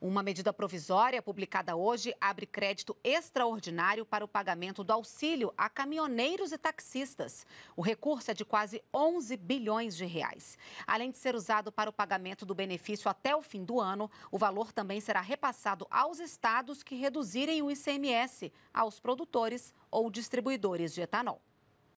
Uma medida provisória publicada hoje abre crédito extraordinário para o pagamento do auxílio a caminhoneiros e taxistas. O recurso é de quase 11 bilhões de reais. Além de ser usado para o pagamento do benefício até o fim do ano, o valor também será repassado aos estados que reduzirem o ICMS, aos produtores ou distribuidores de etanol.